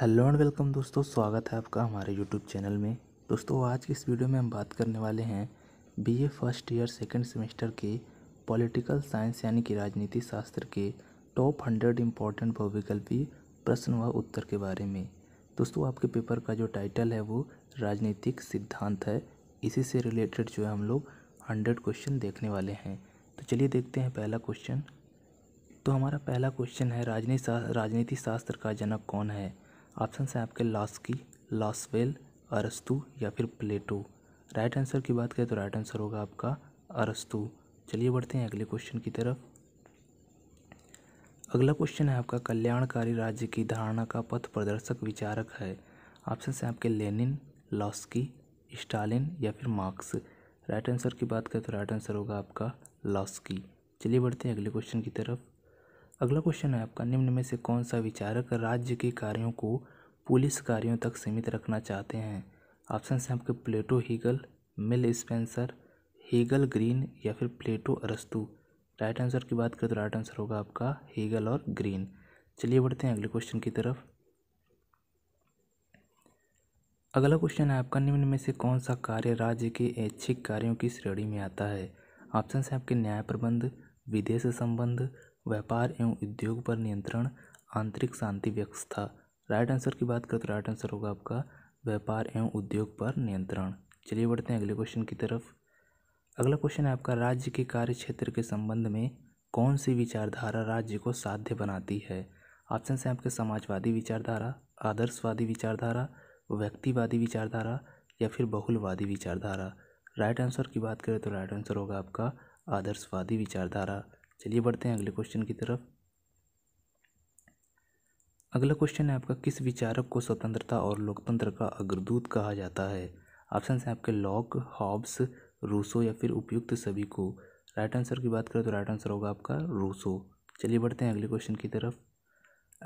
hello and welcome दोस्तों स्वागत है आपका हमारे यूट्यूब चैनल में दोस्तों आज की इस वीडियो में हम बात करने वाले हैं BA first year second semester के पॉलिटिकल साइंस यानी कि राजनीति शास्त्र के टॉप हंड्रेड इम्पॉर्टेंट बहुविकल्पी प्रश्न व उत्तर के बारे में दोस्तों आपके पेपर का जो टाइटल है वो राजनीतिक सिद्धांत है इसी से रिलेटेड जो है हम लोग हंड्रेड क्वेश्चन देखने वाले हैं तो चलिए देखते हैं पहला क्वेश्चन तो हमारा पहला क्वेश्चन है राजनीति राजनीति शास्त्र का जनक कौन है ऑप्शन है आपके लॉस्की लॉसवेल अरस्तु या फिर प्लेटो राइट आंसर की बात करें तो राइट आंसर होगा आपका अरस्तु चलिए बढ़ते हैं अगले क्वेश्चन की तरफ अगला क्वेश्चन है आपका कल्याणकारी राज्य की धारणा का पथ प्रदर्शक विचारक है ऑप्शन है आपके लेनिन लॉस्की स्टालिन या फिर मार्क्स राइट आंसर की बात करें तो राइट आंसर होगा आपका लॉस्की चलिए बढ़ते हैं अगले क्वेश्चन की तरफ अगला क्वेश्चन है आपका निम्न में से कौन सा विचारक राज्य के कार्यों को पुलिस कार्यों तक सीमित रखना चाहते हैं ऑप्शन हैं आपके Plato Hegel Mill Spencer Hegel Green या फिर प्लेटो अरस्तु राइट आंसर की बात करें तो राइट आंसर होगा आपका हीगल और ग्रीन चलिए बढ़ते हैं अगले क्वेश्चन की तरफ अगला क्वेश्चन है आपका निम्न में से कौन सा कार्य राज्य के ऐच्छिक कार्यों की श्रेणी में आता है ऑप्शन है आपके न्याय प्रबंध विदेश संबंध व्यापार एवं उद्योग पर नियंत्रण आंतरिक शांति व्यवस्था राइट आंसर की बात करें तो राइट आंसर होगा आपका व्यापार एवं उद्योग पर नियंत्रण चलिए बढ़ते हैं अगले क्वेश्चन की तरफ अगला क्वेश्चन है आपका राज्य के कार्य क्षेत्र के संबंध में कौन सी विचारधारा राज्य को साध्य बनाती है ऑप्शन है आपके समाजवादी विचारधारा आदर्शवादी विचारधारा व्यक्तिवादी विचारधारा या फिर बहुलवादी विचारधारा राइट आंसर की बात करें तो राइट आंसर होगा आपका आदर्शवादी विचारधारा चलिए बढ़ते हैं अगले क्वेश्चन की तरफ अगला क्वेश्चन है आपका किस विचारक को स्वतंत्रता और लोकतंत्र का अग्रदूत कहा जाता है ऑप्शन हैं आपके लॉक हॉब्स रूसो या फिर उपयुक्त सभी को राइट आंसर की बात करें तो राइट आंसर होगा आपका रूसो चलिए बढ़ते हैं अगले क्वेश्चन की तरफ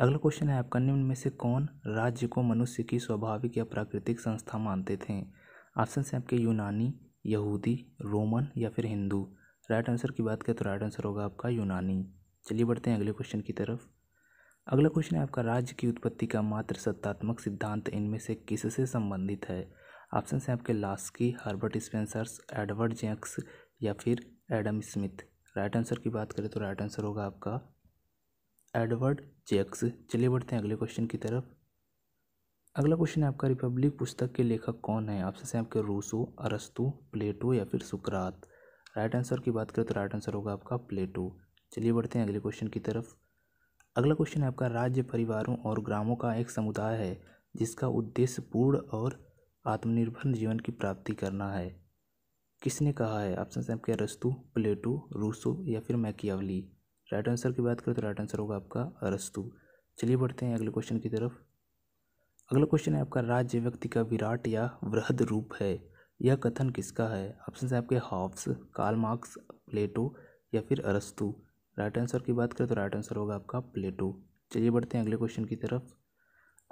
अगला क्वेश्चन है आपका निम्न में से कौन राज्य को मनुष्य की स्वाभाविक या प्राकृतिक संस्था मानते थे ऑप्शन है आपके यूनानी यहूदी रोमन या फिर हिंदू राइट आंसर की बात करें तो राइट आंसर होगा आपका यूनानी चलिए बढ़ते हैं अगले क्वेश्चन की तरफ अगला क्वेश्चन है आपका राज्य की उत्पत्ति का मात्र सत्तात्मक सिद्धांत इनमें से किससे संबंधित है ऑप्शन है आपके Laski Herbert Spencers Edward Jacks या फिर एडम स्मिथ राइट आंसर की बात करें तो राइट आंसर होगा आपका एडवर्ड जैक्स चलिए बढ़ते हैं अगले क्वेश्चन की तरफ अगला क्वेश्चन है आपका रिपब्लिक पुस्तक के लेखक कौन है ऑप्शन है आपके रूसो अरस्तु प्लेटो या फिर सुकरात राइट आंसर की बात करें तो राइट आंसर होगा आपका प्लेटो चलिए बढ़ते हैं अगले क्वेश्चन की तरफ अगला क्वेश्चन है आपका राज्य परिवारों और ग्रामों का एक समुदाय है जिसका उद्देश्य पूर्ण और आत्मनिर्भर जीवन की प्राप्ति करना है किसने कहा है ऑप्शन से आपके अरस्तु प्लेटो रूसो या फिर मैकियावली राइट आंसर की बात करें तो राइट आंसर होगा आपका अरस्तु चलिए बढ़ते हैं अगले क्वेश्चन की तरफ अगला क्वेश्चन है आपका राज्य व्यक्ति का विराट या वृहद रूप है यह कथन किसका है ऑप्शन है आपके हॉब्स कार्ल मार्क्स प्लेटो या फिर अरस्तु राइट आंसर की बात करें तो राइट आंसर होगा आपका प्लेटो चलिए बढ़ते हैं अगले क्वेश्चन की तरफ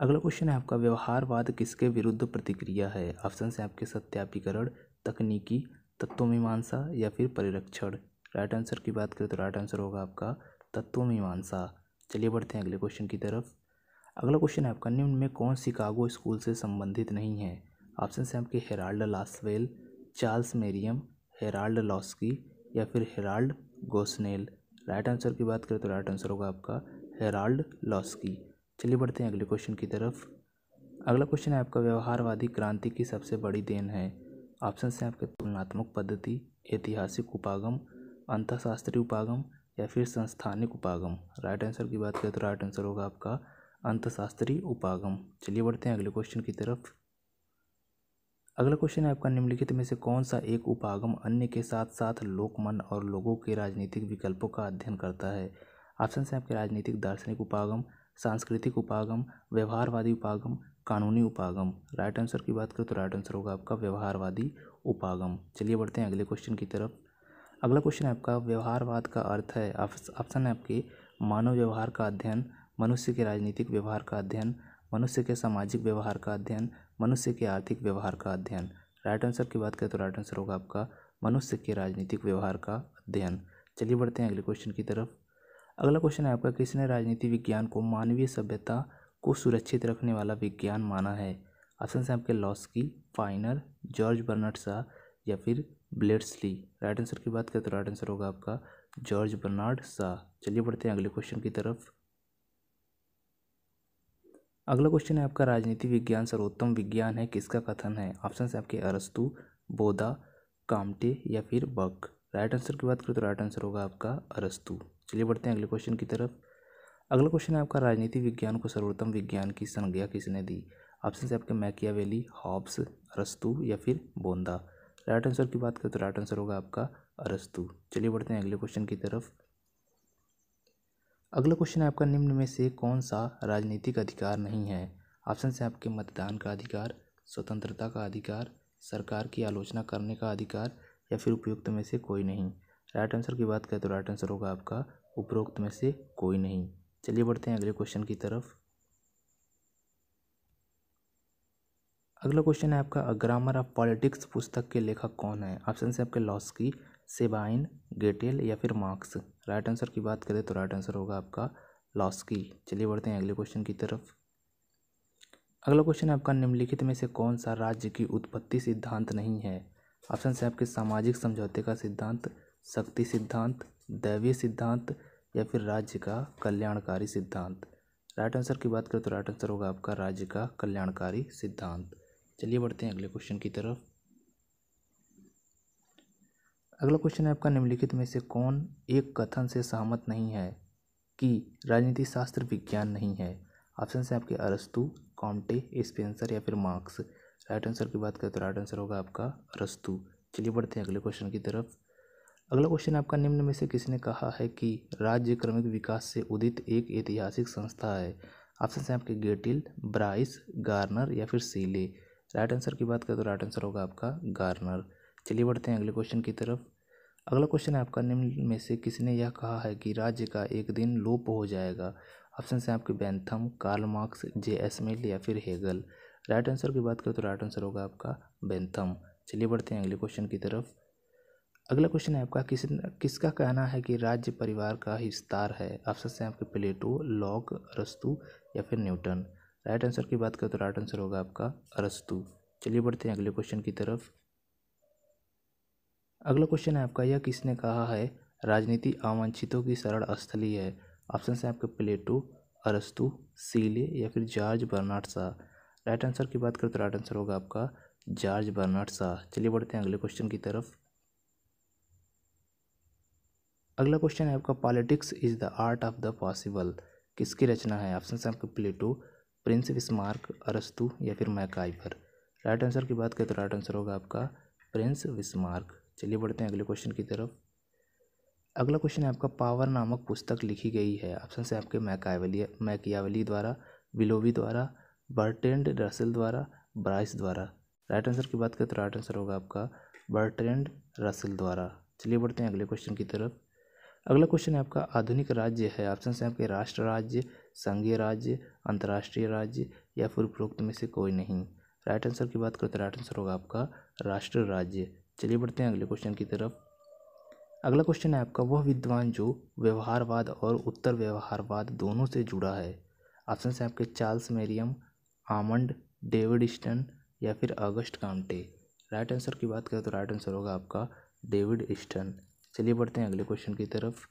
अगला क्वेश्चन है आपका व्यवहारवाद किसके विरुद्ध प्रतिक्रिया है ऑप्शन है आपके सत्यापीकरण तकनीकी तत्वमीमांसा या फिर परिरक्षण राइट आंसर की बात करें तो राइट आंसर होगा आपका तत्वमीमांसा चलिए बढ़ते हैं अगले क्वेश्चन की तरफ अगला क्वेश्चन है आपका निम्न में कौन शिकागो स्कूल से संबंधित नहीं है ऑप्शन से आपके Harold Lasswell Charles Merriam Harold Laski या फिर हेराल्ड गोसनेल राइट आंसर की बात करें तो राइट आंसर होगा आपका हेराल्ड लॉस्की चलिए बढ़ते हैं अगले क्वेश्चन की तरफ अगला क्वेश्चन है आपका व्यवहारवादी क्रांति की सबसे बड़ी देन है ऑप्शन से आपके तुलनात्मक पद्धति ऐतिहासिक उपागम अंतशास्त्रीय उपागम या फिर संस्थानिक उपागम राइट आंसर की बात करें तो राइट आंसर होगा आपका अंतशास्त्रीय उपागम चलिए बढ़ते हैं अगले क्वेश्चन की तरफ अगला क्वेश्चन है आपका निम्नलिखित में से कौन सा एक उपागम अन्य के साथ साथ लोकमन और लोगों के राजनीतिक विकल्पों का अध्ययन करता है ऑप्शन है आपके राजनीतिक दार्शनिक उपागम सांस्कृतिक उपागम व्यवहारवादी उपागम कानूनी उपागम राइट आंसर की बात करें तो राइट आंसर होगा आपका व्यवहारवादी उपागम चलिए बढ़ते हैं अगले क्वेश्चन की तरफ अगला क्वेश्चन है आपका व्यवहारवाद का अर्थ है ऑप्शन है आपके मानव व्यवहार का अध्ययन मनुष्य के राजनीतिक व्यवहार का अध्ययन मनुष्य के सामाजिक व्यवहार का अध्ययन मनुष्य के आर्थिक व्यवहार का अध्ययन राइट आंसर की बात करें तो राइट आंसर होगा आपका मनुष्य के राजनीतिक व्यवहार का अध्ययन चलिए बढ़ते हैं अगले क्वेश्चन की तरफ अगला क्वेश्चन है आपका किसने राजनीति विज्ञान को मानवीय सभ्यता को सुरक्षित रखने वाला विज्ञान माना है ऑप्शन है आपके Laski Finer George Bernard Shaw या फिर ब्लेड्सली राइट आंसर की बात करें तो राइट आंसर होगा आपका जॉर्ज बर्नार्ड शाह चलिए बढ़ते हैं अगले क्वेश्चन की तरफ अगला क्वेश्चन है आपका राजनीति विज्ञान सर्वोत्तम विज्ञान है किसका कथन है ऑप्शन है आपके अरस्तु बोधा कामटे या फिर बक राइट आंसर की बात करें तो राइट आंसर होगा आपका अरस्तु चलिए बढ़ते हैं अगले क्वेश्चन की तरफ अगला क्वेश्चन है आपका राजनीति विज्ञान को सर्वोत्तम विज्ञान की संज्ञा किसने दी ऑप्शन है आपके मैकिया वैली हॉब्स अरस्तु या फिर बोंदा राइट आंसर की बात करें तो राइट आंसर होगा आपका अरस्तु चलिए बढ़ते हैं अगले क्वेश्चन की तरफ अगला क्वेश्चन है आपका निम्न में से कौन सा राजनीतिक अधिकार नहीं है ऑप्शन से आपके मतदान का अधिकार स्वतंत्रता का अधिकार सरकार की आलोचना करने का अधिकार या फिर उपयुक्त में से कोई नहीं राइट आंसर की बात करें तो राइट आंसर होगा आपका उपरोक्त में से कोई नहीं चलिए बढ़ते हैं अगले क्वेश्चन की तरफ अगला क्वेश्चन है आपका ग्रामर ऑफ पॉलिटिक्स पुस्तक के लेखक कौन है ऑप्शन है आपके लॉस की सेबाइन गेटेल या फिर मार्क्स राइट आंसर की बात करें तो राइट आंसर होगा आपका लॉस्की चलिए बढ़ते हैं अगले क्वेश्चन की तरफ अगला क्वेश्चन है आपका निम्नलिखित में से कौन सा राज्य की उत्पत्ति सिद्धांत नहीं है ऑप्शन है आपके सामाजिक समझौते का सिद्धांत शक्ति सिद्धांत दैवीय सिद्धांत या फिर राज्य का कल्याणकारी सिद्धांत राइट आंसर की बात करें तो राइट आंसर होगा आपका राज्य का कल्याणकारी सिद्धांत चलिए बढ़ते हैं अगले क्वेश्चन की तरफ अगला क्वेश्चन है आपका निम्नलिखित में से कौन एक कथन से सहमत नहीं है कि राजनीति शास्त्र विज्ञान नहीं है ऑप्शन से आपके अरस्तु कॉम्टे स्पेंसर या फिर मार्क्स राइट आंसर की बात करें तो राइट आंसर होगा आपका अरस्तु चलिए बढ़ते हैं अगले क्वेश्चन की तरफ अगला क्वेश्चन आपका निम्न में से किसने कहा है कि राज्य क्रमिक विकास से उदित एक ऐतिहासिक संस्था है ऑप्शन से आपके गेटिल ब्राइस गार्नर या फिर सीले राइट आंसर की बात करें तो राइट आंसर होगा आपका गार्नर चलिए बढ़ते हैं अगले क्वेश्चन की तरफ अगला क्वेश्चन है आपका निम्न में से किसने यह कहा है कि राज्य का एक दिन लोप हो जाएगा ऑप्शन है आपके Bentham Karl Marx J S Mill या फिर हेगल राइट आंसर की बात करें तो राइट आंसर होगा आपका बैंथम चलिए बढ़ते हैं अगले क्वेश्चन की तरफ अगला क्वेश्चन है आपका किस किसका कहना है कि राज्य परिवार का विस्तार है ऑप्शन से आपके प्लेटो लॉक अरस्तु या फिर न्यूटन राइट आंसर की बात करें तो राइट आंसर होगा आपका अरस्तु चलिए बढ़ते हैं अगले क्वेश्चन की तरफ अगला क्वेश्चन है आपका यह किसने कहा है राजनीति आवांछितों की सरल स्थली है ऑप्शन है आपके प्लेटो अरस्तु सीले या फिर George Bernard Shaw right answer की बात करें तो राइट आंसर होगा आपका जॉर्ज बर्नाड शाह चलिए बढ़ते हैं अगले क्वेश्चन की तरफ अगला क्वेश्चन है आपका politics is the art of the possible किसकी रचना है ऑप्शन है आपके प्लेटो प्रिंस विस्मार्क अरस्तु या फिर मैकाइवर राइट आंसर की बात करें तो राइट आंसर होगा आपका प्रिंस विस्मार्क चलिए बढ़ते हैं अगले क्वेश्चन की तरफ अगला क्वेश्चन है आपका पावर नामक पुस्तक लिखी गई है ऑप्शन से आपके मैकावली मैकियावली द्वारा विलोवी द्वारा बर्टेंड रसल द्वारा ब्राइस द्वारा राइट आंसर की बात करें तो राइट आंसर होगा आपका बर्टेंड रसल द्वारा चलिए बढ़ते हैं अगले क्वेश्चन की तरफ अगला क्वेश्चन है आपका आधुनिक राज्य है ऑप्शन से आपके राष्ट्र राज्य संघीय राज्य अंतर्राष्ट्रीय राज्य या फिर उपरोक्त में से कोई नहीं राइट आंसर की बात करें तो राइट आंसर होगा आपका राष्ट्र राज्य चलिए बढ़ते हैं अगले क्वेश्चन की तरफ अगला क्वेश्चन है आपका वह विद्वान जो व्यवहारवाद और उत्तर व्यवहारवाद दोनों से जुड़ा है ऑप्शन है आपके Charles Merriam Almond David Easton या फिर अगस्ट कामटे राइट आंसर की बात करें तो राइट आंसर होगा आपका डेविड स्टन चलिए बढ़ते हैं अगले क्वेश्चन की तरफ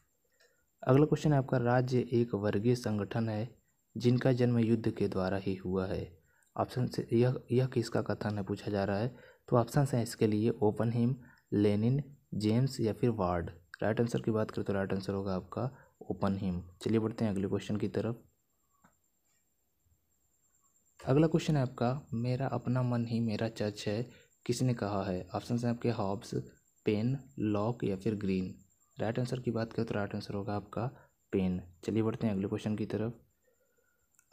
अगला क्वेश्चन है आपका राज्य एक वर्गीय संगठन है जिनका जन्म युद्ध के द्वारा ही हुआ है ऑप्शन से यह यह किसका कथन है पूछा जा रहा है तो ऑप्शन हैं इसके लिए ओपन हिम लेनिन जेम्स या फिर वार्ड राइट आंसर की बात करें तो राइट आंसर होगा आपका ओपन हिम चलिए बढ़ते हैं अगले क्वेश्चन की तरफ अगला क्वेश्चन है आपका मेरा अपना मन ही मेरा चर्च है किसने कहा है ऑप्शन हैं आपके हॉब्स पेन लॉक या फिर ग्रीन राइट आंसर की बात करें तो राइट आंसर होगा आपका पेन चलिए बढ़ते हैं अगले क्वेश्चन की तरफ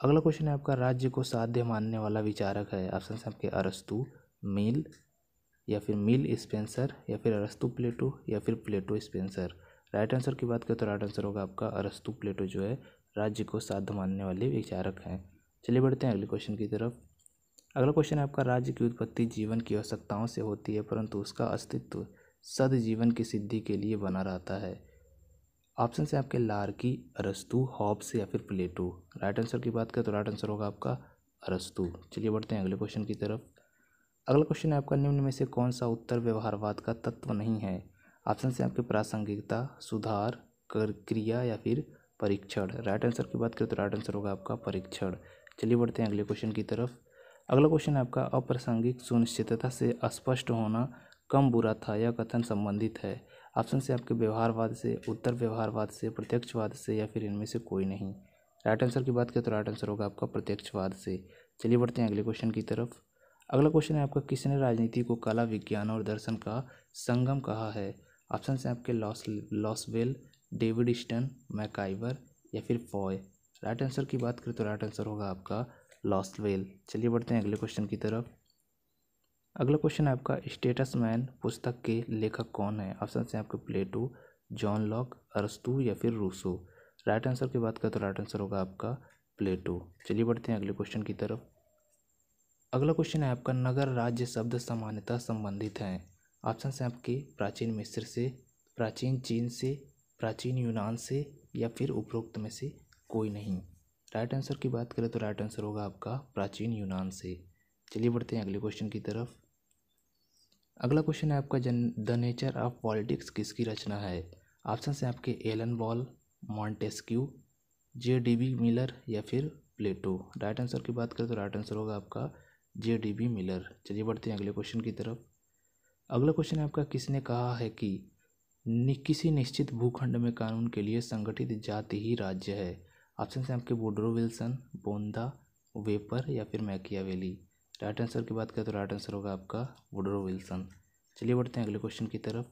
अगला क्वेश्चन है आपका राज्य को साध्य मानने वाला विचारक है ऑप्शन है आपके अरस्तु मील या फिर मिल स्पेंसर या फिर अरस्तु प्लेटो या फिर प्लेटो स्पेंसर राइट आंसर की बात करें तो राइट आंसर होगा आपका अरस्तु प्लेटो जो है राज्य को साध मानने वाले विचारक हैं चलिए बढ़ते हैं अगले क्वेश्चन की तरफ अगला क्वेश्चन है आपका राज्य की उत्पत्ति जीवन की आवश्यकताओं से होती है परंतु उसका अस्तित्व सद जीवन की सिद्धि के लिए बना रहता है ऑप्शन से आपके लार्की अरस्तु हॉब्स या फिर प्लेटो राइट आंसर की बात करें तो राइट आंसर होगा आपका अरस्तु चलिए बढ़ते हैं अगले क्वेश्चन की तरफ अगला क्वेश्चन है आपका निम्न में से कौन सा उत्तर व्यवहारवाद का तत्व नहीं है ऑप्शन से आपके प्रासंगिकता सुधार कर क्रिया या फिर परीक्षण राइट आंसर की बात करें तो राइट आंसर होगा आपका परीक्षण चलिए बढ़ते हैं अगले क्वेश्चन की तरफ अगला क्वेश्चन आपका अप्रासंगिक सुनिश्चितता से स्पष्ट होना कम बुरा था या कथन संबंधित है ऑप्शन से आपके व्यवहारवाद से उत्तर व्यवहारवाद से प्रत्यक्षवाद से या फिर इनमें से कोई नहीं राइट आंसर की बात करें तो राइट आंसर होगा आपका प्रत्यक्षवाद से चलिए बढ़ते हैं अगले क्वेश्चन की तरफ अगला क्वेश्चन है आपका किसने राजनीति को कला विज्ञान और दर्शन का संगम कहा है ऑप्शन हैं आपके Lass Lasswell David Easton MacIver या फिर फॉय राइट आंसर की बात करें तो राइट आंसर होगा आपका लॉसवेल चलिए बढ़ते हैं अगले क्वेश्चन की तरफ अगला क्वेश्चन है आपका स्टेटस मैन पुस्तक के लेखक कौन है ऑप्शन हैं आपके प्लेटो जॉन लॉक अरस्तू या फिर रूसो राइट आंसर की बात करें तो राइट आंसर होगा आपका प्लेटो चलिए बढ़ते हैं अगले क्वेश्चन की तरफ अगला क्वेश्चन है आपका नगर राज्य शब्द सामान्यतः संबंधित हैं ऑप्शन है आपके प्राचीन मिस्र से प्राचीन चीन से प्राचीन यूनान से या फिर उपरोक्त में से कोई नहीं राइट आंसर की बात करें तो राइट आंसर होगा आपका प्राचीन यूनान से चलिए बढ़ते हैं अगले क्वेश्चन की तरफ अगला क्वेश्चन है आपका जन द नेचर ऑफ पॉलिटिक्स किसकी रचना है ऑप्शन है आपके Alan Ball Montesquieu J D B Miller या फिर प्लेटो राइट आंसर की बात करें तो राइट आंसर होगा आपका जे डी बी मिलर चलिए बढ़ते हैं अगले क्वेश्चन की तरफ अगला क्वेश्चन है आपका किसने कहा है कि नि, किसी निश्चित भूखंड में कानून के लिए संगठित जाति ही राज्य है ऑप्शन से आपके वुड्रो विल्सन बोंदा वेपर या फिर मैकिया वैली राइट आंसर की बात करें तो राइट आंसर होगा आपका वुड्रो विल्सन चलिए बढ़ते हैं अगले क्वेश्चन की तरफ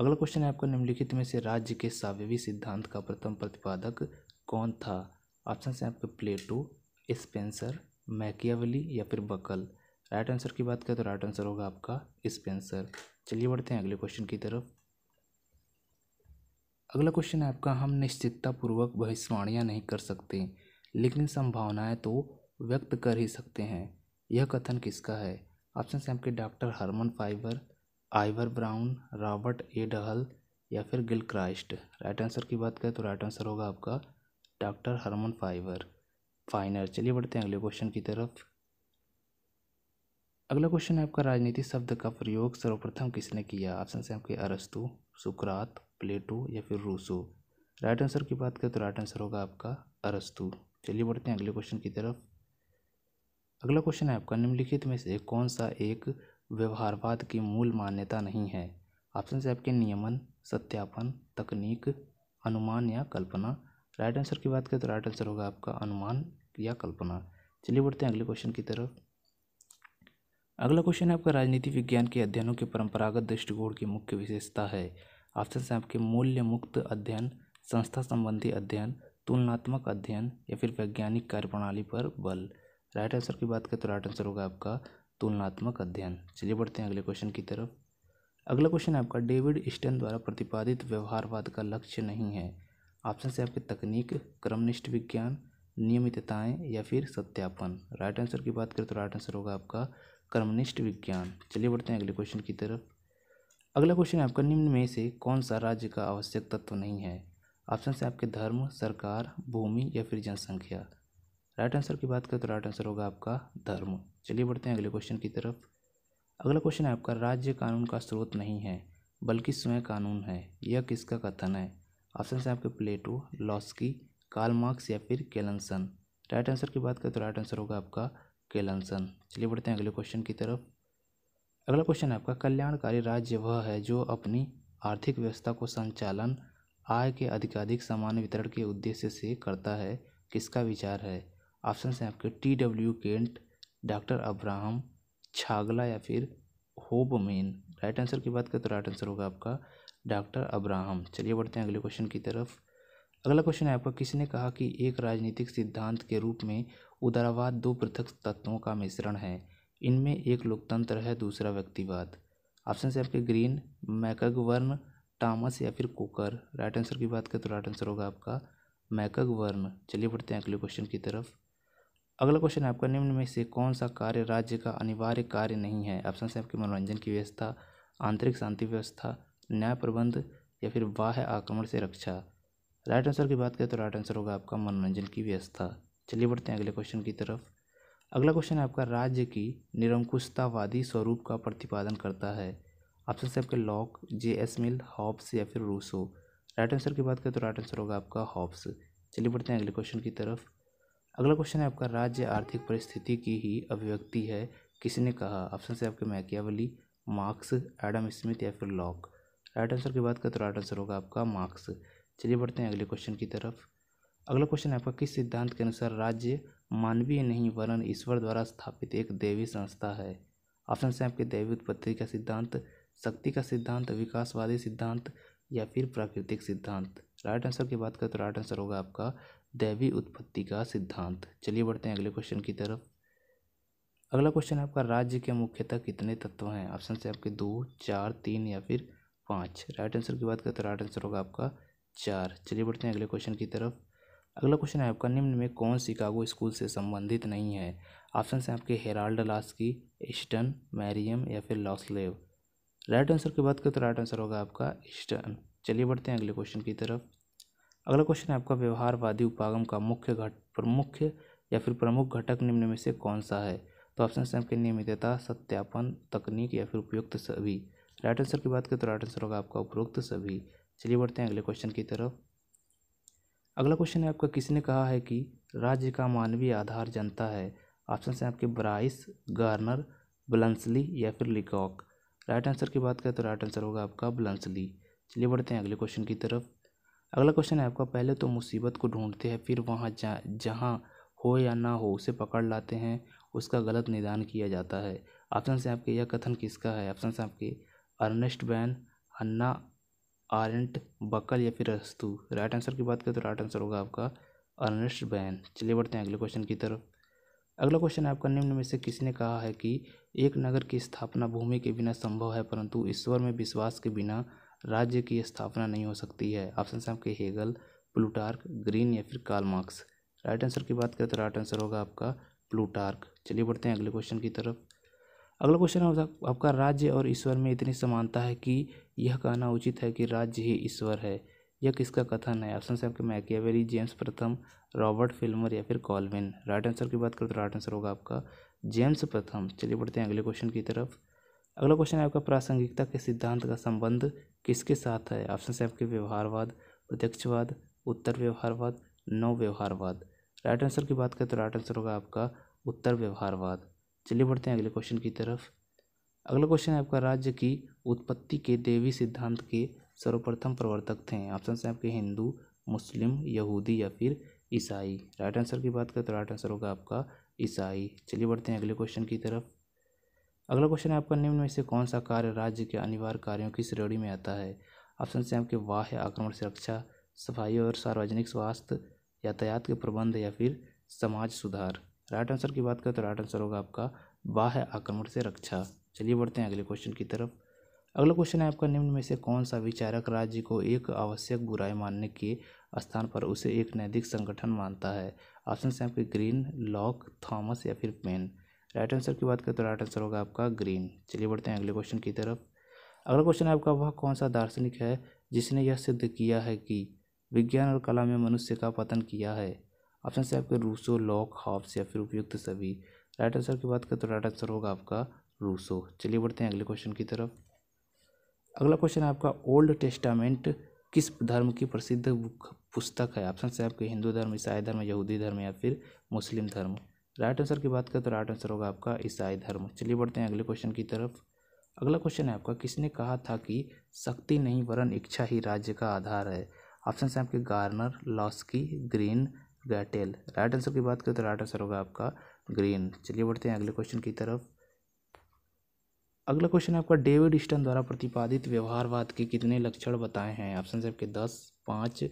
अगला क्वेश्चन है आपका निम्नलिखित में से राज्य के साव्यवी सिद्धांत का प्रथम प्रतिपादक कौन था ऑप्शन से आपके प्लेटो स्पेंसर मैकियावली या फिर बकल राइट आंसर की बात करें तो राइट आंसर होगा आपका स्पेंसर चलिए बढ़ते हैं अगले क्वेश्चन की तरफ अगला क्वेश्चन है आपका हम निश्चिततापूर्वक भविष्यवाणियाँ नहीं कर सकते लेकिन संभावनाएं तो व्यक्त कर ही सकते हैं यह कथन किसका है ऑप्शन है आपके doctor Herman Finer Ivor Brown Robert A Dahl या फिर गिल क्राइस्ट राइट आंसर की बात करें तो राइट आंसर होगा आपका डॉक्टर हरमन फाइबर फाइनर चलिए बढ़ते हैं अगले क्वेश्चन की तरफ अगला क्वेश्चन है आपका राजनीति शब्द का प्रयोग सर्वप्रथम किसने किया ऑप्शन से आपके अरस्तु सुकरात प्लेटो या फिर रूसो राइट आंसर की बात करें तो राइट आंसर होगा आपका अरस्तु चलिए बढ़ते हैं अगले क्वेश्चन की तरफ अगला क्वेश्चन है आपका निम्नलिखित में से कौन सा एक व्यवहारवाद की मूल मान्यता नहीं है ऑप्शन से आपके नियमन सत्यापन तकनीक अनुमान या कल्पना राइट आंसर की बात करें तो राइट आंसर होगा आपका अनुमान या कल्पना चलिए बढ़ते हैं अगले क्वेश्चन की तरफ अगला क्वेश्चन है आपका राजनीति विज्ञान के अध्ययनों के परंपरागत दृष्टिकोण की मुख्य विशेषता है ऑप्शन है आपके मूल्य मुक्त अध्ययन संस्था संबंधी अध्ययन तुलनात्मक अध्ययन या फिर वैज्ञानिक कार्यप्रणाली पर बल राइट आंसर की बात करें तो राइट आंसर होगा आपका तुलनात्मक अध्ययन चलिए बढ़ते हैं अगले क्वेश्चन की तरफ अगला क्वेश्चन है आपका डेविड स्टन द्वारा प्रतिपादित व्यवहारवाद का लक्ष्य नहीं है ऑप्शन से आपके तकनीक क्रमनिष्ठ विज्ञान नियमितताएं या फिर सत्यापन राइट आंसर की बात करें तो राइट आंसर होगा आपका क्रमनिष्ठ विज्ञान चलिए बढ़ते हैं अगले क्वेश्चन की तरफ अगला क्वेश्चन है आपका निम्न में से कौन सा राज्य का आवश्यक तत्व नहीं है ऑप्शन से आपके धर्म सरकार भूमि या फिर जनसंख्या राइट आंसर की बात करें तो राइट आंसर होगा आपका धर्म चलिए बढ़ते हैं अगले क्वेश्चन की तरफ अगला क्वेश्चन है आपका राज्य कानून का स्रोत नहीं है बल्कि स्वयं कानून है यह किसका कथन है ऑप्शन से आपके प्लेटो लॉस्की कार्ल मार्क्स या फिर केलनसन राइट आंसर की बात करें तो राइट आंसर होगा आपका केलनसन चलिए बढ़ते हैं अगले क्वेश्चन की तरफ अगला क्वेश्चन है आपका कल्याणकारी राज्य वह है जो अपनी आर्थिक व्यवस्था को संचालन आय के अधिकाधिक सामान्य वितरण के उद्देश्य से करता है किसका विचार है ऑप्शन से आपके T W Kent doctor Abraham Chagla या फिर होबमेन राइट आंसर की बात करें तो राइट आंसर होगा आपका डॉक्टर अब्राहम चलिए बढ़ते हैं अगले क्वेश्चन की तरफ अगला क्वेश्चन है आपका किसने कहा कि एक राजनीतिक सिद्धांत के रूप में उदारवाद दो पृथक तत्वों का मिश्रण है इनमें एक लोकतंत्र है दूसरा व्यक्तिवाद ऑप्शन से आपके ग्रीन मैकगवर्न टॉमस या फिर कुकर राइट आंसर की बात करें तो राइट आंसर होगा आपका मैकगवर्न चलिए बढ़ते हैं अगले क्वेश्चन की तरफ अगला क्वेश्चन है आपका निम्न में से कौन सा कार्य राज्य का अनिवार्य कार्य नहीं है ऑप्शन से आपके मनोरंजन की व्यवस्था आंतरिक शांति व्यवस्था न्याय प्रबंध या फिर वाह आक्रमण से रक्षा राइट आंसर की बात करें तो राइट आंसर होगा आपका मनोरंजन की व्यवस्था चलिए बढ़ते हैं अगले क्वेश्चन की तरफ अगला क्वेश्चन है आपका राज्य की निरंकुशतावादी स्वरूप का प्रतिपादन करता है ऑप्शन से आपके Locke J S Mill Hobbes या फिर रूसो राइट आंसर की बात करें तो राइट आंसर होगा आपका हॉब्स चलिए बढ़ते हैं अगले क्वेश्चन की तरफ अगला क्वेश्चन है आपका राज्य आर्थिक परिस्थिति की ही अभिव्यक्ति है किसने कहा ऑप्शन से आपके मैकियावली मार्क्स एडम स्मिथ या फिर लॉक राइट आंसर की बात करें तो राइट आंसर होगा आपका मार्क्स चलिए बढ़ते हैं अगले क्वेश्चन की तरफ अगला क्वेश्चन है आपका किस सिद्धांत के अनुसार राज्य मानवीय नहीं वरन ईश्वर द्वारा स्थापित एक देवी संस्था है ऑप्शन से आपके देवी उत्पत्ति का सिद्धांत शक्ति का सिद्धांत विकासवादी सिद्धांत या फिर प्राकृतिक सिद्धांत राइट आंसर की बात करें तो राइट आंसर होगा आपका देवी उत्पत्ति का सिद्धांत चलिए बढ़ते हैं अगले क्वेश्चन की तरफ अगला क्वेश्चन है आपका राज्य के मुख्यतः कितने तत्व हैं ऑप्शन से आपके दो चार तीन या फिर पाँच राइट आंसर की बात करें तो राइट आंसर होगा आपका चार चलिए बढ़ते हैं अगले क्वेश्चन की तरफ अगला क्वेश्चन है आपका निम्न में कौन शिकागो स्कूल से संबंधित नहीं है ऑप्शन हैं आपके हेराल्ड लास्की ईस्टर्न मैरियम या फिर लॉसलेव राइट आंसर की बात करें तो राइट आंसर होगा आपका ईस्टर्न चलिए बढ़ते हैं अगले क्वेश्चन की तरफ अगला क्वेश्चन है आपका व्यवहारवादी उपागम का मुख्य घट प्रमुख या फिर प्रमुख घटक निम्न में से कौन सा है तो ऑप्शन है आपके नियमितता सत्यापन तकनीक या फिर उपयुक्त सभी राइट आंसर की बात करें तो राइट आंसर होगा आपका उपरोक्त सभी चलिए बढ़ते हैं अगले क्वेश्चन की तरफ अगला क्वेश्चन है आपका किसने कहा है कि राज्य का मानवीय आधार जनता है ऑप्शन से आपके ब्राइस गार्नर ब्लंसली या फिर लिकॉक राइट आंसर की बात करें तो राइट आंसर होगा आपका ब्लंसली चलिए बढ़ते हैं अगले क्वेश्चन की तरफ अगला क्वेश्चन है आपका पहले तो मुसीबत को ढूंढते हैं फिर वहाँ जा जहाँ हो या ना हो उसे पकड़ लाते हैं उसका गलत निदान किया जाता है ऑप्शन से आपके यह कथन किसका है ऑप्शन से आपके Ernest Benn Hannah Arendt Buckle या फिर अस्तु राइट आंसर की बात करें तो राइट आंसर होगा आपका अर्नेस्ट बैन चलिए बढ़ते हैं अगले क्वेश्चन की तरफ अगला क्वेश्चन आपका निम्न में से किसने कहा है कि एक नगर की स्थापना भूमि के बिना संभव है परंतु ईश्वर में विश्वास के बिना राज्य की स्थापना नहीं हो सकती है ऑप्शन से आपके हेगल प्लूटार्क ग्रीन या फिर कालमार्क्स राइट आंसर की बात करें तो राइट आंसर होगा आपका प्लूटार्क चलिए बढ़ते हैं अगले क्वेश्चन की तरफ अगला क्वेश्चन है आपका राज्य और ईश्वर में इतनी समानता है कि यह कहना उचित है कि राज्य ही ईश्वर है यह किसका कथन है ऑप्शन से आपके मैकियावेली जेम्स प्रथम रॉबर्ट फिल्मर या फिर कॉलविन राइट आंसर की बात करें तो राइट आंसर होगा आपका जेम्स प्रथम चलिए बढ़ते हैं अगले क्वेश्चन की तरफ अगला क्वेश्चन है आपका प्रासंगिकता के सिद्धांत का संबंध किसके साथ है ऑप्शन से आपके व्यवहारवाद प्रत्यक्षवाद उत्तर व्यवहारवाद नौ व्यवहारवाद राइट आंसर की बात करें तो राइट आंसर होगा आपका उत्तर व्यवहारवाद चलिए बढ़ते हैं अगले क्वेश्चन की तरफ अगला क्वेश्चन है आपका राज्य की उत्पत्ति के देवी सिद्धांत के सर्वप्रथम प्रवर्तक थे ऑप्शन है आपके हिंदू मुस्लिम यहूदी या फिर ईसाई राइट आंसर की बात करें तो राइट आंसर होगा आपका ईसाई चलिए बढ़ते हैं अगले क्वेश्चन की तरफ अगला क्वेश्चन है आपका निम्न में से कौन सा कार्य राज्य के अनिवार्य कार्यों की श्रेणी में आता है ऑप्शन से आपके वाह्य आक्रमण सुरक्षा सफाई और सार्वजनिक स्वास्थ्य यातायात के प्रबंध या फिर समाज सुधार राइट आंसर की बात करें तो राइट आंसर होगा आपका बाह्य आक्रमण से रक्षा चलिए बढ़ते हैं अगले क्वेश्चन की तरफ अगला क्वेश्चन है आपका निम्न में से कौन सा विचारक राज्य को एक आवश्यक बुराई मानने के स्थान पर उसे एक नैतिक संगठन मानता है ऑप्शन से आपके ग्रीन लॉक थॉमस या फिर पेन राइट आंसर की बात करें तो राइट आंसर होगा आपका ग्रीन चलिए बढ़ते हैं अगले क्वेश्चन की तरफ अगला क्वेश्चन है आपका वह कौन सा दार्शनिक है जिसने यह सिद्ध किया है कि विज्ञान और कला में मनुष्य का पतन किया है ऑप्शन से आपके रूसो लॉक हॉब्स या फिर उपयुक्त सभी राइट आंसर की बात करें तो राइट आंसर होगा आपका रूसो चलिए बढ़ते हैं अगले क्वेश्चन की तरफ अगला क्वेश्चन है आपका ओल्ड टेस्टामेंट किस धर्म की प्रसिद्ध पुस्तक है ऑप्शन से आपके हिंदू धर्म ईसाई धर्म यहूदी धर्म या फिर मुस्लिम धर्म राइट आंसर की बात करें तो राइट आंसर होगा आपका ईसाई धर्म चलिए बढ़ते हैं अगले क्वेश्चन की तरफ अगला क्वेश्चन है आपका किसने कहा था कि शक्ति नहीं वरन इच्छा ही राज्य का आधार है ऑप्शन से आपके गार्नर लॉस्की ग्रीन रैटेल राइट आंसर की बात करें तो राइट आंसर होगा आपका ग्रीन चलिए बढ़ते हैं अगले क्वेश्चन की तरफ अगला क्वेश्चन है आपका डेविड स्टन द्वारा प्रतिपादित व्यवहारवाद के कितने लक्षण बताए हैं ऑप्शन है आपके दस पाँच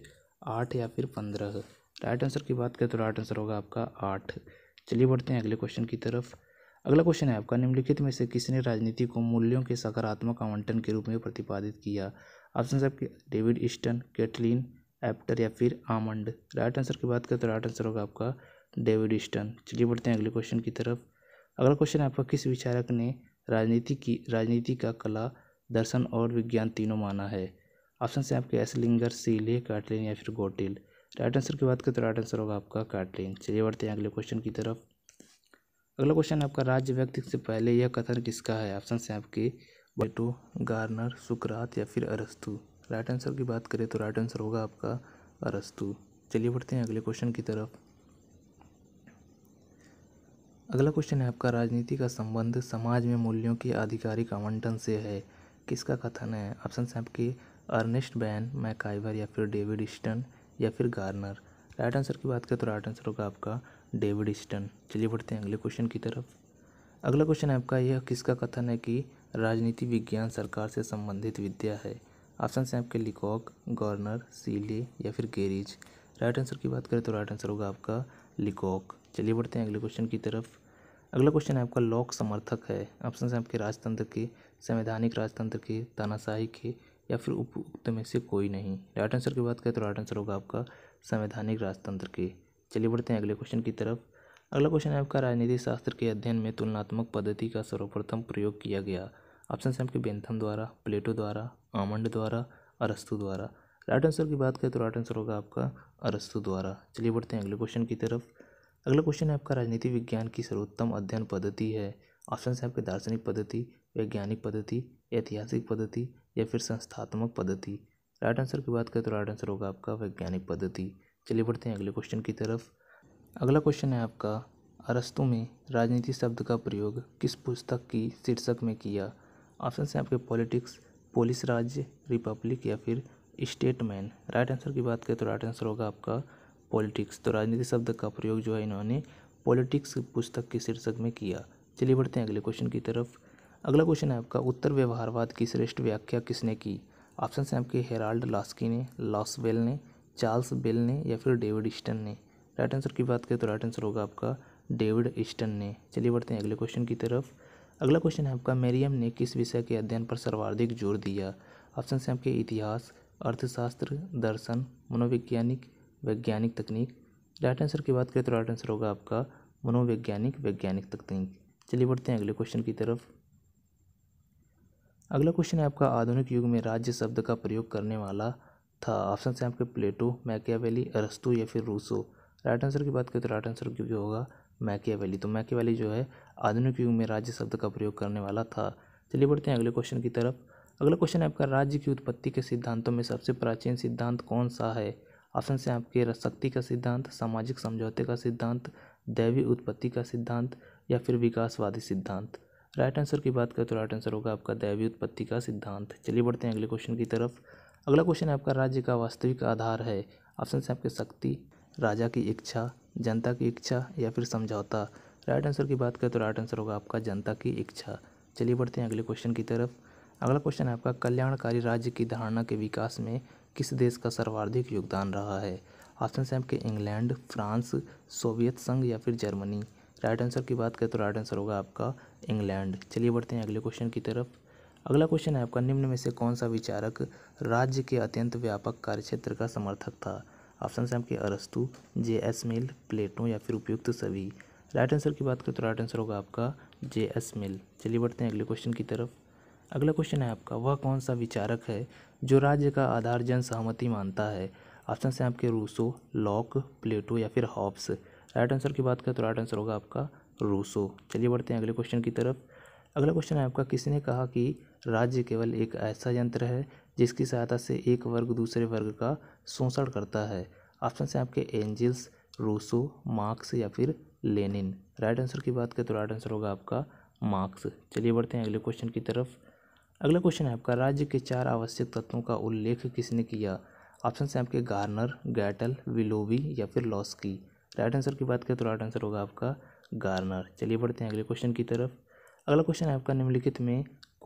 आठ या फिर पंद्रह राइट आंसर की बात करें तो राइट आंसर होगा आपका आठ चलिए बढ़ते हैं अगले क्वेश्चन की तरफ अगला क्वेश्चन है आपका निम्नलिखित में से किसने राजनीति को मूल्यों के सकारात्मक आवंटन के रूप में प्रतिपादित किया ऑप्शन है आपके डेविड ईस्टन केटलिन एप्टर या फिर आमंड राइट आंसर की बात करें तो राइट आंसर होगा आपका डेविड स्टन चलिए बढ़ते हैं अगले क्वेश्चन की तरफ अगला क्वेश्चन आपका किस विचारक ने राजनीति की राजनीति का कला दर्शन और विज्ञान तीनों माना है ऑप्शन से आपके एसलिंगर सीले काटलिन या फिर गोटिल राइट आंसर की बात करें तो राइट आंसर होगा आपका काटलिन चलिए बढ़ते हैं अगले क्वेश्चन की तरफ अगला क्वेश्चन आपका राज्य व्यक्ति से पहले यह कथन किसका है ऑप्शन से आपके बटो गार्नर सुकरात या फिर अरस्तु राइट आंसर की बात करें तो राइट आंसर होगा आपका अरस्तु चलिए बढ़ते हैं अगले क्वेश्चन की तरफ अगला क्वेश्चन है आपका राजनीति का संबंध समाज में मूल्यों के आधिकारिक आवंटन से है किसका कथन है ऑप्शन है आपके अर्नेस्ट बैन मैकाइवर या फिर डेविड स्टन या फिर गार्नर राइट आंसर की बात करें तो राइट आंसर होगा आपका डेविड स्टन चलिए बढ़ते हैं अगले क्वेश्चन की तरफ अगला क्वेश्चन है आपका यह किसका कथन है कि राजनीति विज्ञान सरकार से संबंधित विद्या है ऑप्शन से आपके लिकॉक गवर्नर सीले या फिर गेरिज राइट आंसर की बात करें तो राइट आंसर होगा आपका लिकॉक चलिए बढ़ते हैं अगले क्वेश्चन की तरफ अगला क्वेश्चन है आपका लोक समर्थक है ऑप्शन से आपके राजतंत्र के संवैधानिक राजतंत्र के तानाशाही के या फिर उपयुक्त में से कोई नहीं राइट आंसर की बात करें तो राइट आंसर होगा आपका संवैधानिक राजतंत्र के चलिए बढ़ते हैं अगले क्वेश्चन की तरफ अगला क्वेश्चन है आपका राजनीति शास्त्र के अध्ययन में तुलनात्मक पद्धति का सर्वप्रथम प्रयोग किया गया ऑप्शन से आपके बेंथम द्वारा प्लेटो द्वारा आमंड द्वारा अरस्तु द्वारा राइट आंसर की बात करें तो राइट आंसर होगा आपका अरस्तु द्वारा चलिए बढ़ते हैं अगले क्वेश्चन की तरफ अगला क्वेश्चन है आपका राजनीति विज्ञान की सर्वोत्तम अध्ययन पद्धति है ऑप्शन है आपकी दार्शनिक पद्धति वैज्ञानिक पद्धति ऐतिहासिक पद्धति या फिर संस्थात्मक पद्धति राइट आंसर की बात करें तो राइट आंसर होगा आपका वैज्ञानिक पद्धति चलिए बढ़ते हैं अगले क्वेश्चन की तरफ अगला क्वेश्चन है आपका अरस्तु में राजनीति शब्द का प्रयोग किस पुस्तक की शीर्षक में किया ऑप्शन से आपके पॉलिटिक्स पोलिस राज्य रिपब्लिक या फिर स्टेटमैन राइट आंसर की बात करें तो राइट आंसर होगा आपका पॉलिटिक्स तो राजनीति शब्द का प्रयोग जो है इन्होंने पॉलिटिक्स पुस्तक के शीर्षक में किया चलिए बढ़ते हैं अगले क्वेश्चन की तरफ अगला क्वेश्चन है आपका उत्तर व्यवहारवाद की श्रेष्ठ व्याख्या किसने की ऑप्शन है आपके हेराल्ड लास्की ने लॉसवेल ने चार्ल्स बेल ने या फिर डेविड ईस्टन ने राइट आंसर की बात करें तो राइट आंसर होगा आपका डेविड ईस्टन ने चलिए बढ़ते हैं अगले क्वेश्चन की तरफ अगला क्वेश्चन है आपका मेरियम ने किस विषय के अध्ययन पर सर्वाधिक जोर दिया ऑप्शन से आपके इतिहास अर्थशास्त्र दर्शन मनोवैज्ञानिक वैज्ञानिक तकनीक राइट आंसर की बात करें तो राइट आंसर होगा आपका मनोवैज्ञानिक वैज्ञानिक तकनीक चलिए बढ़ते हैं अगले क्वेश्चन की तरफ अगला क्वेश्चन है आपका आधुनिक युग में राज्य शब्द का प्रयोग करने वाला था ऑप्शन से आपके प्लेटो मैकियावेली अरस्तु या फिर रूसो राइट आंसर की बात करें तो राइट आंसर क्योंकि होगा मैकियावेली तो मैकियावेली जो है आधुनिक युग में राज्य शब्द का प्रयोग करने वाला था चलिए बढ़ते हैं अगले क्वेश्चन की तरफ अगला क्वेश्चन है आपका राज्य की उत्पत्ति के सिद्धांतों में सबसे प्राचीन सिद्धांत कौन सा है ऑप्शन से आपके शक्ति का सिद्धांत सामाजिक समझौते का सिद्धांत दैवी उत्पत्ति का सिद्धांत या फिर विकासवादी सिद्धांत राइट आंसर की बात करें तो राइट आंसर होगा आपका दैवी उत्पत्ति का सिद्धांत चलिए बढ़ते हैं अगले क्वेश्चन की तरफ अगला क्वेश्चन है आपका राज्य का वास्तविक आधार है ऑप्शन से आपके शक्ति राजा की इच्छा जनता की इच्छा या फिर समझौता राइट आंसर की बात करें तो राइट आंसर होगा आपका जनता की इच्छा चलिए बढ़ते हैं अगले क्वेश्चन की तरफ अगला क्वेश्चन है आपका कल्याणकारी राज्य की धारणा के विकास में किस देश का सर्वाधिक योगदान रहा है ऑप्शन से आपके इंग्लैंड फ्रांस सोवियत संघ या फिर जर्मनी राइट आंसर की बात करें तो राइट आंसर होगा आपका इंग्लैंड चलिए बढ़ते हैं अगले क्वेश्चन की तरफ अगला क्वेश्चन है आपका निम्न में से कौन सा विचारक राज्य के अत्यंत व्यापक कार्यक्षेत्र का समर्थक था ऑप्शन से आपके अरस्तु जे एस मिल प्लेटो या फिर उपयुक्त सभी राइट आंसर की बात करें तो राइट आंसर होगा आपका जे एस मिल चलिए बढ़ते हैं अगले क्वेश्चन की तरफ अगला क्वेश्चन है आपका वह कौन सा विचारक है जो राज्य का आधार जन सहमति मानता है ऑप्शन से आपके रूसो लॉक प्लेटो या फिर हॉप्स राइट आंसर की बात करें तो राइट आंसर होगा आपका रूसो चलिए बढ़ते हैं अगले क्वेश्चन की तरफ अगला क्वेश्चन है आपका किसने कहा कि राज्य केवल एक ऐसा यंत्र है जिसकी सहायता से एक वर्ग दूसरे वर्ग का शोषण करता है ऑप्शन से आपके एंजल्स रूसो मार्क्स या फिर लेनिन राइट आंसर की बात करें तो राइट आंसर होगा आपका मार्क्स चलिए बढ़ते हैं अगले क्वेश्चन की तरफ अगला क्वेश्चन है आपका राज्य के चार आवश्यक तत्वों का उल्लेख किसने किया ऑप्शन से आपके गार्नर गैटल विलोवी या फिर लॉस्की राइट आंसर की बात करें तो राइट आंसर होगा आपका गार्नर चलिए बढ़ते हैं अगले क्वेश्चन की तरफ अगला क्वेश्चन है आपका निम्नलिखित में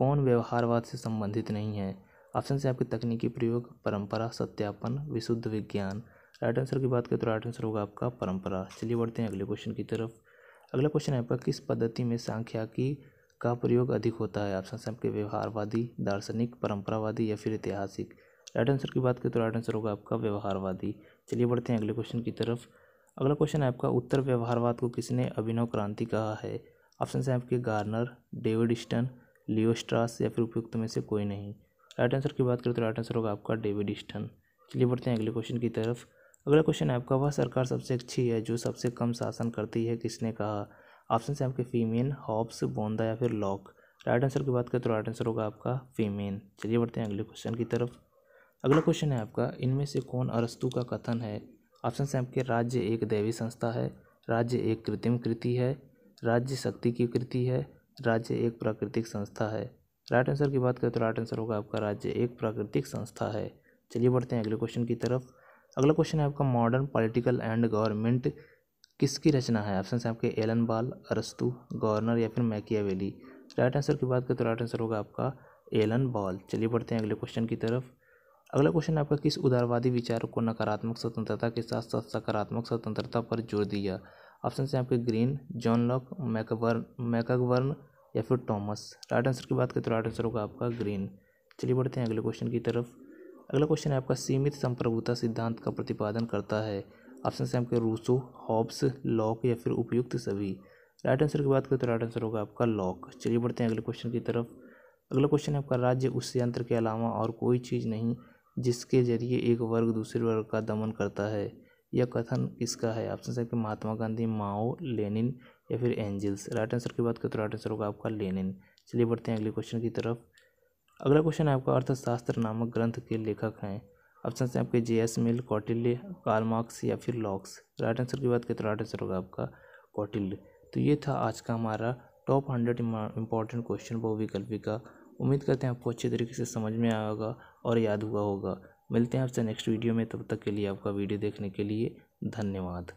कौन व्यवहारवाद से संबंधित नहीं है ऑप्शन से आपके तकनीकी प्रयोग परंपरा सत्यापन विशुद्ध विज्ञान राइट आंसर की बात करें तो राइट आंसर होगा आपका परंपरा चलिए बढ़ते हैं अगले क्वेश्चन की तरफ अगला क्वेश्चन है आपका किस पद्धति में सांख्यिकी का प्रयोग अधिक होता है ऑप्शन से आपके व्यवहारवादी दार्शनिक परंपरावादी या फिर ऐतिहासिक राइट आंसर की बात करें तो राइट आंसर होगा आपका व्यवहारवादी चलिए बढ़ते हैं अगले क्वेश्चन की तरफ अगला क्वेश्चन है आपका उत्तर व्यवहारवाद को किसने अभिनव क्रांति कहा है ऑप्शन से आपके गार्नर डेविड स्टन लियोस्ट्रास या फिर उपयुक्त में से कोई नहीं राइट आंसर की बात करें तो राइट आंसर होगा आपका डेविड स्टन चलिए बढ़ते हैं अगले क्वेश्चन की तरफ अगला क्वेश्चन है आपका वह सरकार सबसे अच्छी है जो सबसे कम शासन करती है किसने कहा ऑप्शन से आपके फीमेन हॉब्स बोंदा या फिर लॉक राइट आंसर की बात करें तो राइट आंसर होगा आपका फीमेन चलिए बढ़ते हैं अगले क्वेश्चन की तरफ अगला क्वेश्चन है आपका इनमें से कौन अरस्तु का कथन है ऑप्शन से आपके राज्य एक दैवी संस्था है राज्य एक कृत्रिम कृति है राज्य शक्ति की कृति है राज्य एक प्राकृतिक संस्था है राइट आंसर की बात करें तो राइट आंसर होगा आपका राज्य एक प्राकृतिक संस्था है चलिए बढ़ते हैं अगले क्वेश्चन की तरफ अगला क्वेश्चन है आपका मॉडर्न पॉलिटिकल एंड गवर्नमेंट किसकी रचना है ऑप्शन है आपके एलन बाल अरस्तु गवर्नर या फिर मैकियावेली राइट आंसर की बात करें तो राइट आंसर होगा आपका एलन बाल चलिए बढ़ते हैं अगले क्वेश्चन की तरफ अगला क्वेश्चन है आपका किस उदारवादी विचार को नकारात्मक स्वतंत्रता के साथ साथ सकारात्मक स्वतंत्रता पर जोर दिया ऑप्शन है आपके ग्रीन जॉन लॉक मैकवर्न मैकवर्न या फिर टॉमस राइट आंसर की बात करें तो राइट आंसर होगा आपका ग्रीन चलिए बढ़ते हैं अगले क्वेश्चन की तरफ अगला क्वेश्चन है आपका सीमित संप्रभुता सिद्धांत का प्रतिपादन करता है ऑप्शन से आपके रूसो हॉब्स लॉक या फिर उपयुक्त सभी राइट आंसर की बात करें तो राइट आंसर होगा आपका लॉक चलिए बढ़ते हैं अगले क्वेश्चन की तरफ अगला क्वेश्चन है आपका राज्य उस यंत्र के अलावा और कोई चीज़ नहीं जिसके जरिए एक वर्ग दूसरे वर्ग का दमन करता है यह कथन किसका है ऑप्शन से आपके महात्मा गांधी माओ लेनिन या फिर एंजल्स राइट आंसर की बात करें तो राइट आंसर होगा आपका लेनिन चलिए बढ़ते हैं अगले क्वेश्चन की तरफ अगला क्वेश्चन है आपका अर्थशास्त्र नामक ग्रंथ के लेखक हैं ऑप्शन से आपके जे एस मिल कौटिल्य कार्मार्क्स या फिर लॉक्स राइट आंसर की बात करें तो राइट आंसर होगा आपका कौटिल्य तो ये था आज का हमारा टॉप हंड्रेड इंपॉर्टेंट क्वेश्चन बहुविकल्पी का उम्मीद करते हैं आपको अच्छे तरीके से समझ में आया होगा और याद हुआ होगा मिलते हैं आपसे नेक्स्ट वीडियो में तब तक के लिए आपका वीडियो देखने के लिए धन्यवाद